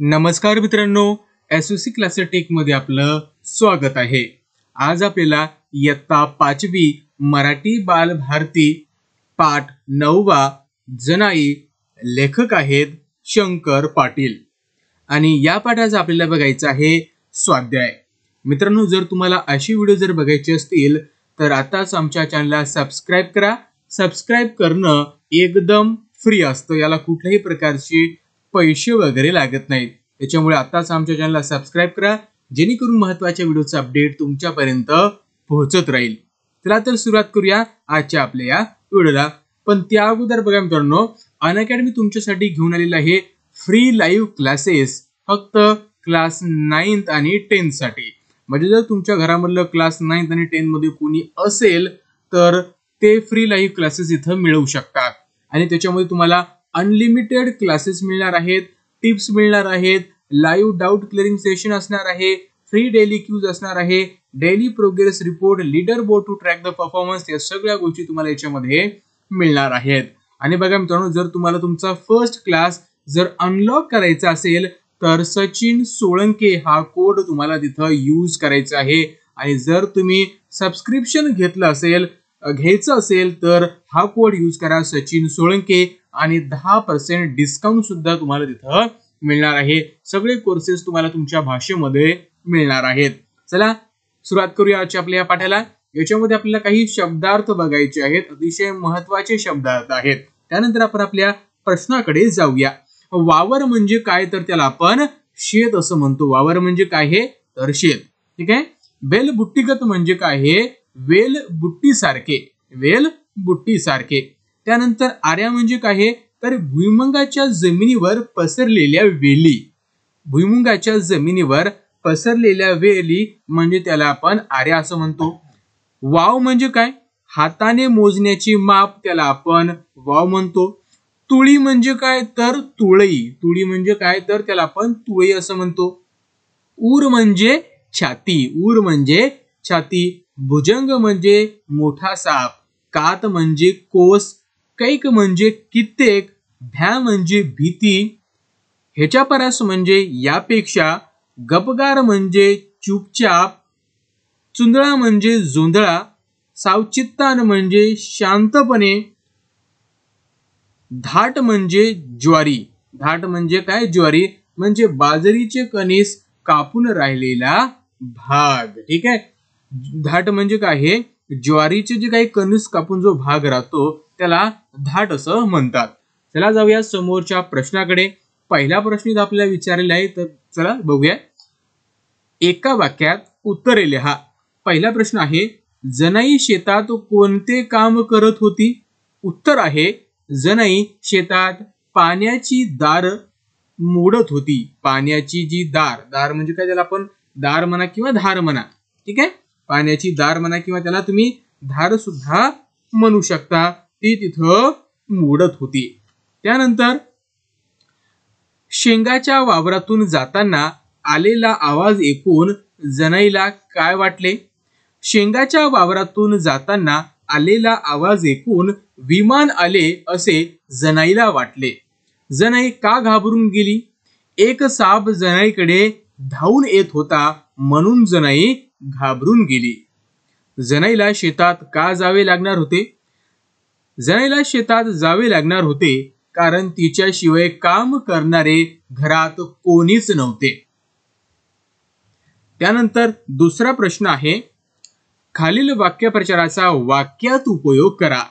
नमस्कार मित्रांनो SOC class मध्ये आपलं स्वागत आहे आज आपल्याला इयत्ता पाचवी मराठी बालभारती पाठ नववा जनाई लेखक आहेत शंकर पाटील आणि या पाठाचा आपल्याला बघायचं आहे स्वाध्याय मित्रांनो जर तुम्हाला अशी व्हिडिओ जर बघायची असतील तर आताच आमच्या चॅनलला सबस्क्राईब करा सबस्क्राईब करणं एकदम फ्री असतं याला कुठल्याही प्रकारची पैसे वगैरे लागत नाहीत त्याच्यामुळे आताच आमच्या चॅनलला सबस्क्राईब करा जेणेकरून महत्वाच्या व्हिडिओचं अपडेट तुमच्यापर्यंत पोहोचत राहील चला तर सुरुवात करूया आजच्या आपल्या या व्हिडिओला पण त्या अगोदर बघा मित्रांनो अन अकॅडमी तुमच्यासाठी घेऊन आलेलं आहे फ्री लाईव्ह क्लासेस फक्त क्लास नाईन्थ आणि टेन्थसाठी म्हणजे जर तुमच्या घरामधलं क्लास नाईन्थ आणि मध्ये कोणी असेल तर ते फ्री लाईव्ह क्लासेस इथं मिळवू शकतात आणि त्याच्यामध्ये तुम्हाला अनलिमिटेड क्लासेस मिळणार आहेत टिप्स मिळणार आहेत लाईव्ह डाऊट क्लिअरिंग सेशन असणार आहे फ्री डेली क्यूज असणार आहे daily progress report leaderboard to track the performance या सगळ्या गोष्टी तुम्हाला याच्यामध्ये मिळणार आहेत आणि बघा मित्रांनो जर तुम्हाला तुमचा फर्स्ट क्लास जर अनलॉक करायचा असेल तर सचिन सोळंके हा कोड तुम्हाला तिथं यूज करायचा आहे आणि जर तुम्ही सबस्क्रिप्शन घेतलं असेल घ्यायचं असेल तर हा कोड यूज करा सचिन सोळंके आणि दहा पर्सेंट डिस्काउंट सुद्धा तुम्हाला तिथं मिळणार आहे सगळे कोर्सेस तुम्हाला तुमच्या भाषेमध्ये मिळणार आहेत चला सुरुवात करूया आजच्या आपल्या या पाठाला याच्यामध्ये आपल्याला काही शब्दार्थ बघायचे आहेत अतिशय महत्वाचे शब्दार्थ आहेत त्यानंतर आपण आपल्या प्रश्नाकडे जाऊया वावर म्हणजे काय तर त्याला आपण शेत असं म्हणतो वावर म्हणजे काय हे तर शेत ठीक आहे बेल बुट्टीगत म्हणजे काय हे वेल बुट्टी सारखे वेल बुट्टी सारखे त्यानंतर आर्या म्हणजे काय तर भुईमुंगाच्या जमिनीवर पसरलेल्या वेली भुईमुंगाच्या जमिनीवर पसरलेल्या वेली म्हणजे त्याला आपण आर्या असं म्हणतो वाव म्हणजे काय हाताने मोजण्याची माप त्याला आपण वाव म्हणतो तुळी म्हणजे काय तर तुळई तुळी म्हणजे काय तर त्याला आपण तुळई असं म्हणतो ऊर म्हणजे छाती ऊर म्हणजे छाती भुजंग म्हणजे मोठा साप कात म्हणजे कोस कैक म्हणजे कित्येक भ्या म्हणजे भीती ह्याच्या परस म्हणजे यापेक्षा गपगार म्हणजे चुपचाप चुंदळा म्हणजे जोंधळा सावचित्तान म्हणजे शांतपणे धाट म्हणजे ज्वारी धाट म्हणजे काय ज्वारी म्हणजे बाजरीचे कणीस कापून राहिलेला भाग ठीक आहे धाट म्हणजे काय हे ज्वारीचे जे काही कणीस कापून जो भाग राहतो त्याला धाट असं म्हणतात चला जाऊया समोरच्या प्रश्नाकडे पहिला प्रश्न आपल्याला विचारलेला आहे तर चला बघूया एका वाक्यात उत्तरे लिहा पहिला प्रश्न आहे जनाई शेतात कोणते काम करत होती उत्तर आहे जनाई शेतात पाण्याची दार मोडत होती पाण्याची जी दार दार म्हणजे काय त्याला आपण दार म्हणा किंवा धार म्हणा ठीक आहे पाण्याची दार म्हणा किंवा त्याला तुम्ही धार सुद्धा म्हणू शकता ती तिथं मोडत होती त्यानंतर शेंगाच्या वावरातून जाताना आलेला आवाज ऐकून जनाईला काय वाटले शेंगाच्या वावरातून जाताना आलेला आवाज ऐकून विमान आले असे जनाईला वाटले जनाई का घाबरून गेली एक साप जनाईकडे धावून येत होता म्हणून जनाई घाबरून गेली जनाईला शेतात का जावे लागणार होते जणेला शेतात जावे लागणार होते कारण तिच्याशिवाय काम करणारे घरात कोणीच नव्हते त्यानंतर दुसरा प्रश्न आहे खालील वाक्यप्रचाराचा वाक्यात उपयोग करा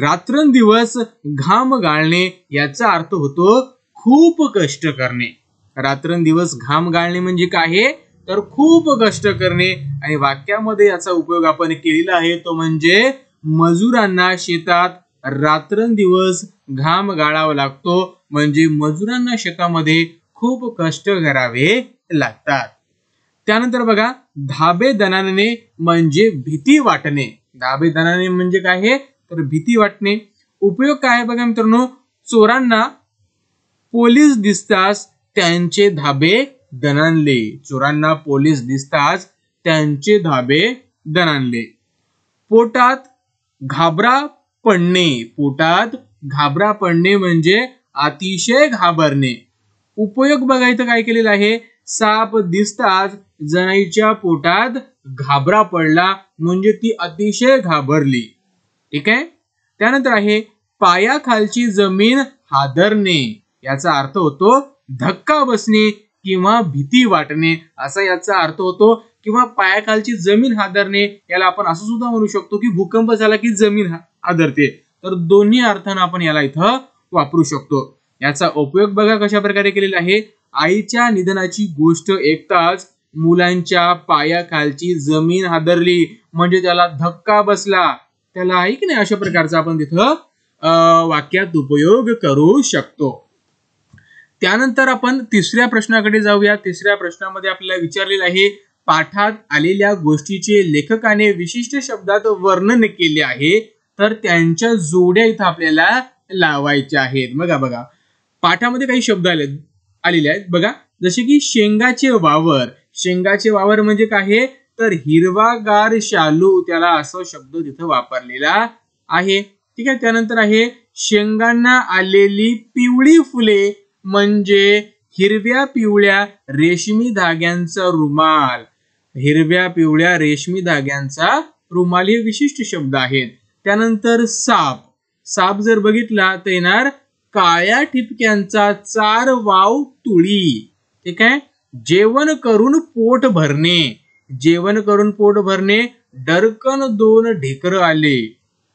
रात्रंदिवस घाम गाळणे याचा अर्थ होतो खूप कष्ट करणे रात्रंदिवस घाम गाळणे म्हणजे काय आहे तर खूप कष्ट करणे आणि वाक्यामध्ये याचा उपयोग आपण केलेला आहे तो म्हणजे मजुरांना शेतात रात्रंदिवस घाम गाळावा लागतो म्हणजे मजुरांना शेतामध्ये खूप कष्ट करावे लागतात त्यानंतर बघा धाबे दनाने म्हणजे भीती वाटणे धाबे दनाने म्हणजे काय आहे तर भीती वाटणे उपयोग काय आहे बघा मित्रांनो चोरांना पोलीस दिसताच त्यांचे धाबे दनानले चोरांना पोलीस दिसताच त्यांचे धाबे दनानले पोटात घाबरा पडणे पोटात घाबरा पडणे म्हणजे अतिशय घाबरणे उपयोग बघायचं काय केलेलं आहे साप दिसताच जनाईच्या पोटात घाबरा पडला म्हणजे ती अतिशय घाबरली ठीक आहे त्यानंतर आहे पायाखालची जमीन हादरणे याचा अर्थ होतो धक्का बसणे किंवा भीती वाटणे असा याचा अर्थ होतो किंवा पायाखालची जमीन हादरणे याला आपण असं सुद्धा म्हणू शकतो की भूकंप झाला की जमीन हादरते तर दोन्ही अर्थानं आपण याला इथं वापरू शकतो याचा उपयोग बघा कशा प्रकारे केलेला आहे आईच्या निधनाची गोष्ट ऐकताच मुलांच्या पायाखालची जमीन हादरली म्हणजे त्याला धक्का बसला त्याला आहे की नाही अशा प्रकारचा आपण तिथं वाक्यात उपयोग करू शकतो त्यानंतर आपण तिसऱ्या प्रश्नाकडे जाऊया तिसऱ्या प्रश्नामध्ये आपल्याला विचारलेलं आहे पाठात आलेल्या गोष्टीचे लेखकाने विशिष्ट शब्दात वर्णन केले आहे तर त्यांच्या जोड्या इथं आपल्याला लावायच्या आहेत बघा बघा पाठामध्ये काही शब्द आले आलेले आहेत बघा जसे की शेंगाचे वावर शेंगाचे वावर म्हणजे काय आहे तर हिरवागार शालू त्याला असं शब्द तिथं वापरलेला आहे ठीक आहे त्यानंतर आहे शेंगांना आलेली पिवळी फुले म्हणजे हिरव्या पिवळ्या रेशमी धाग्यांचा रुमाल हिरव्या पिवळ्या रेशमी धाग्यांचा रुमाली विशिष्ट शब्द आहेत त्यानंतर साप साप जर बघितला तर येणार काळ्या ठिपक्यांचा चार वाव तुळी ठीक आहे जेवण करून पोट भरणे जेवण करून पोट भरणे डरकन दोन ढेकर आले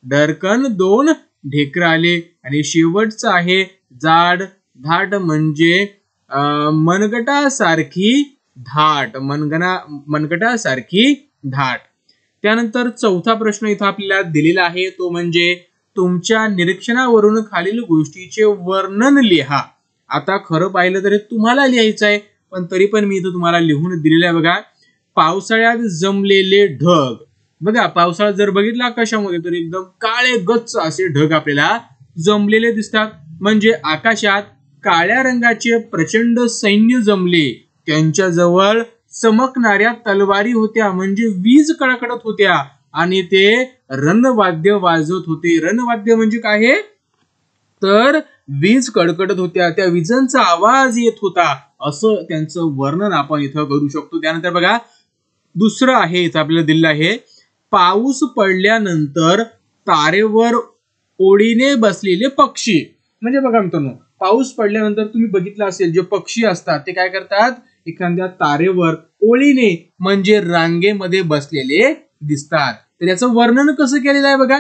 डरकन दोन ढेकर आले आणि शेवटचं आहे जाड धाट म्हणजे मनगटासारखी धाट मनगणा मनगटासारखी धाट त्यानंतर चौथा प्रश्न इथं आपल्याला दिलेला आहे तो म्हणजे तुमच्या निरीक्षणावरून खालील गोष्टीचे वर्णन लिहा आता खरं पाहिलं तरी तुम्हाला लिहायचं आहे पण तरी पण मी इथं तुम्हाला लिहून दिलेलं आहे बघा पावसाळ्यात जमलेले ढग बघा पावसाळा जर बघितला आकाशामध्ये तर एकदम काळे गच्च असे ढग आपल्याला जमलेले दिसतात म्हणजे आकाशात काळ्या रंगाचे प्रचंड सैन्य जमले त्यांच्याजवळ चमकणाऱ्या तलवारी होत्या म्हणजे वीज कडकडत होत्या आणि ते रणवाद्य वाजवत होते रणवाद्य म्हणजे काय तर वीज कडकडत होत्या त्या विजांचा आवाज येत होता असं त्यांचं वर्णन आपण इथं करू शकतो त्यानंतर बघा दुसरं आहे इथं आपल्याला दिलं आहे पाऊस पडल्यानंतर तारेवर ओळीने बसलेले पक्षी म्हणजे बघा मित्रांनो पाऊस पडल्यानंतर तुम्ही बघितलं असेल जे पक्षी असतात ते काय करतात एखाद्या तारेवर ओळीने म्हणजे रांगेमध्ये बसलेले दिसतात तर याचं वर्णन कसं केलेलं आहे बघा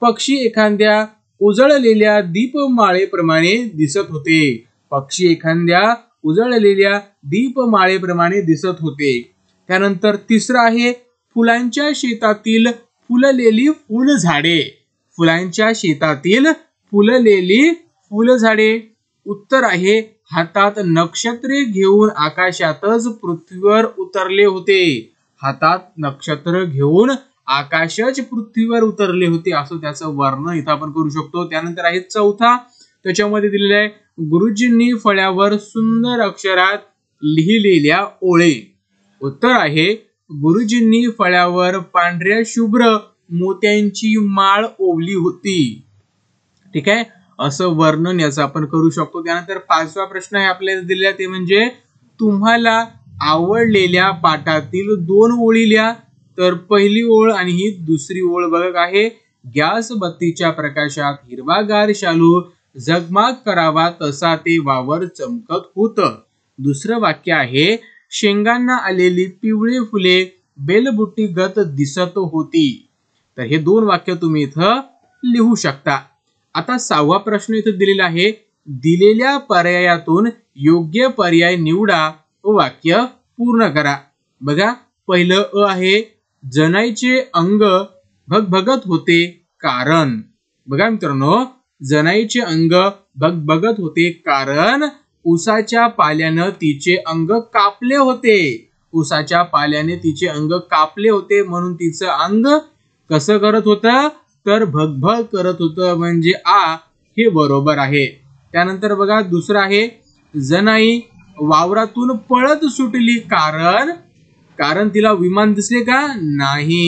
पक्षी एखाद्या उजळलेल्या दीपमाळेप्रमाणे दिसत होते पक्षी एखाद्या उजळलेल्या दीपमाळेप्रमाणे दिसत होते त्यानंतर तिसरं आहे फुलांच्या शेतातील फुललेली फुलझाडे फुलांच्या शेतातील फुललेली फुलझाडे उत्तर आहे हातात नक्षत्रे घेऊन आकाशातच पृथ्वीवर उतरले होते हातात नक्षत्र घेऊन आकाशच पृथ्वीवर उतरले होते असं त्याचं वर्णन इथं आपण करू शकतो त्यानंतर आहे चौथा त्याच्यामध्ये दिलेला आहे गुरुजींनी फळ्यावर सुंदर अक्षरात लिहिलेल्या ओळे उत्तर आहे गुरुजींनी फळ्यावर पांढऱ्या शुभ्र मोत्यांची माळ ओवली होती ठीक आहे असं वर्णन याचं आपण करू शकतो त्यानंतर पाचवा प्रश्न आहे आपल्याला दिलेला ते म्हणजे तुम्हाला आवडलेल्या पाठातील दोन ओळी लिहा तर पहिली ओळ आणि ही दुसरी ओळ बघ आहे गॅस बत्तीच्या प्रकाशात हिरवागार शालू जगमाग करावा तसा ते वावर चमकत होत दुसरं वाक्य आहे शेंगांना आलेली पिवळी फुले गत दिसत होती तर हे दोन वाक्य तुम्ही इथं लिहू शकता आता सहावा प्रश्न इथे दिलेला आहे दिलेल्या पर्यायातून योग्य पर्याय निवडा व वाक्य पूर्ण करा बघा पहिलं अ आहे जनाईचे अंग भगभगत होते कारण बघा मित्रांनो जनाईचे अंग भगभगत होते कारण उसाच्या पाल्यानं तिचे अंग कापले होते उसाच्या पाल्याने तिचे अंग कापले होते म्हणून तिचं अंग कसं करत होतं तर भगभग करत होतं म्हणजे आ हे बरोबर आहे त्यानंतर बघा दुसरं आहे जनाई वावरातून पळत सुटली कारण कारण तिला विमान दिसले का नाही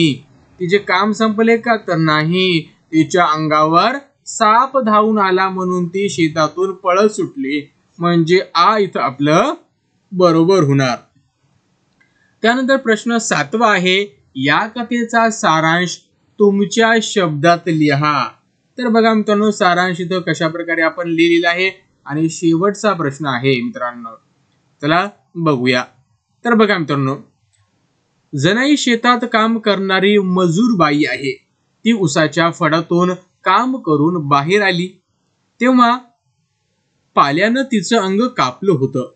तिचे काम संपले का तर नाही तिच्या अंगावर साप धावून आला म्हणून ती शेतातून पळत सुटली म्हणजे आ इथं आपलं बरोबर होणार त्यानंतर प्रश्न सातवा आहे या कथेचा सारांश तुमच्या शब्दात लिहा तर बघा मित्रांनो सारांश इथं कशा प्रकारे आपण लिहिलेलं आहे आणि शेवटचा प्रश्न आहे मित्रांनो चला बघूया तर बघा मित्रांनो जनाई शेतात काम करणारी मजूर बाई आहे ती उसाच्या फडातून काम करून बाहेर आली तेव्हा पाल्यानं तिचं अंग कापलं होतं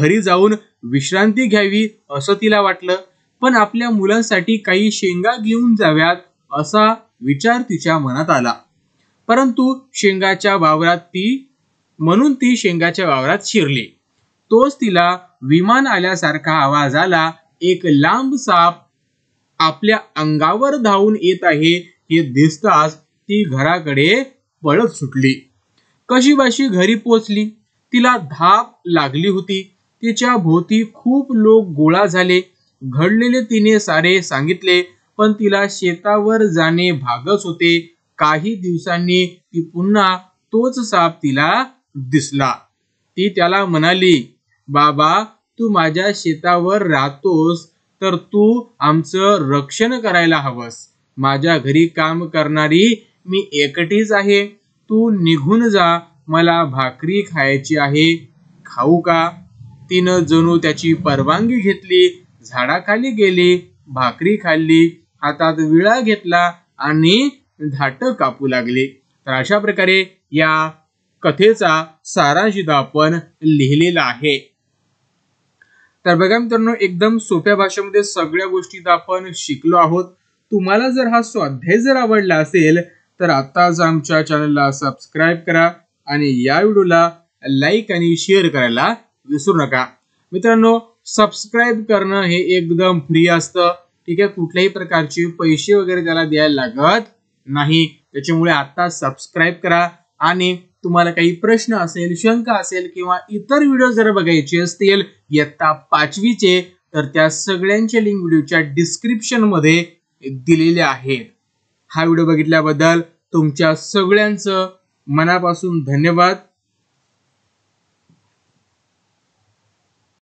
घरी जाऊन विश्रांती घ्यावी असं तिला वाटलं पण आपल्या मुलांसाठी काही शेंगा घेऊन जाव्यात असा विचार तिच्या मनात आला परंतु शेंगाच्या वावरात ती म्हणून ती शेंगाच्या वावरात शिरली तोच तिला विमान आल्यासारखा आवाज आला एक लांब साप आपल्या अंगावर धावून येत आहे हे दिसताच ती घराकडे पळत सुटली कशीबाशी घरी पोचली तिला धाप लागली होती तिच्या भोवती खूप लोक गोळा झाले घडलेले तिने सारे सांगितले पण तिला शेतावर जाणे भागच होते काही दिवसांनी ती पुन्हा तोच साप तिला दिसला ती त्याला म्हणाली बाबा तू माझ्या शेतावर राहतोस तर तू आमचं रक्षण करायला हवंस माझ्या घरी काम करणारी मी एकटीच आहे तू निघून जा मला भाकरी खायची आहे खाऊ का तिनं जणू त्याची परवानगी घेतली झाडाखाली गेली भाकरी खाल्ली हातात विळा घेतला आणि धाट कापू लागले तर अशा प्रकारे या कथेचा सारांश इथं आपण लिहिलेला आहे तर बघा मित्रांनो एकदम सोप्या भाषेमध्ये सगळ्या गोष्टी आपण शिकलो आहोत तुम्हाला जर हा स्वाध्याय जर आवडला असेल तर आताच आमच्या चॅनलला सबस्क्राईब करा आणि या व्हिडिओला लाईक आणि शेअर करायला विसरू नका मित्रांनो सबस्क्राईब करणं हे एकदम फ्री असतं ठीक आहे कुठल्याही प्रकारचे पैसे वगैरे त्याला द्यायला लागत नाही त्याच्यामुळे आता सबस्क्राईब करा आणि तुम्हाला काही प्रश्न असेल शंका असेल किंवा इतर व्हिडिओ जर बघायचे असतील इयत्ता पाचवीचे तर त्या सगळ्यांचे लिंक व्हिडिओच्या डिस्क्रिप्शनमध्ये दिलेले आहेत हा व्हिडिओ बघितल्याबद्दल तुमच्या सगळ्यांचं मनापासून धन्यवाद